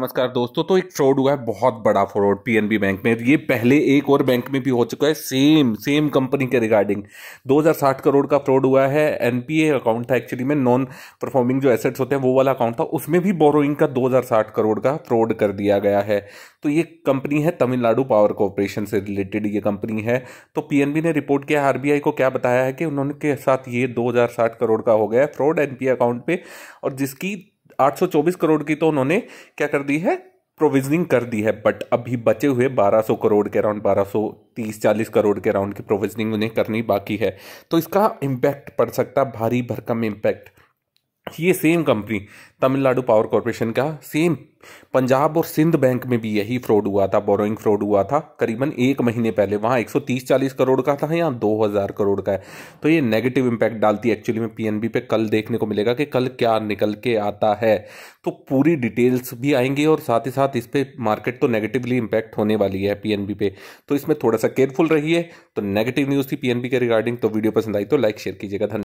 नमस्कार दोस्तों तो एक फ्रॉड हुआ है बहुत बड़ा फ्रॉड पीएनबी बैंक में ये पहले एक और बैंक में भी हो चुका है सेम सेम कंपनी के रिगार्डिंग 2060 करोड़ का फ्रॉड हुआ है एनपीए अकाउंट था एक्चुअली में नॉन परफॉर्मिंग जो एसेट्स होते हैं वो वाला अकाउंट था उसमें भी बोरोइंग का 2060 करोड़ का फ्रॉड कर दिया गया है तो ये कंपनी है तमिलनाडु पावर कॉरपोरेशन से रिलेटेड ये कंपनी है तो पीएनबी ने रिपोर्ट किया आर को क्या बताया है कि उन्होंने के साथ ये दो करोड़ का हो गया है फ्रॉड एनपीए अकाउंट पे और जिसकी 824 करोड़ की तो उन्होंने क्या कर दी है प्रोविजनिंग कर दी है बट अभी बचे हुए 1200 करोड़ के अराउंड 1230 40 करोड़ के अराउंड की प्रोविजनिंग उन्हें करनी बाकी है तो इसका इम्पैक्ट पड़ सकता भारी भरकम इम्पैक्ट ये same company Tamil Nadu power corporation का सेम पंजाब और सिंध बैंक में भी यही फ्रॉड हुआ था बोरोइंग फ्रॉड हुआ था करीबन एक महीने पहले वहाँ 130-40 करोड़ का था यहाँ 2000 करोड़ का है तो ये नेगेटिव इम्पैक्ट डालती है एक्चुअली में पीएनबी पे कल देखने को मिलेगा कि कल क्या निकल के आता है तो पूरी डिटेल्स भी आएंगी और साथ ही साथ इस पर मार्केट तो नेगेटिवली इम्पैक्ट होने वाली है पी पे तो इसमें थोड़ा सा केयरफुल रही तो नेगेटिव न्यूज़ थी पी के रिगार्डिंग तो वीडियो पसंद आई तो लाइक शेयर कीजिएगा धन्यवाद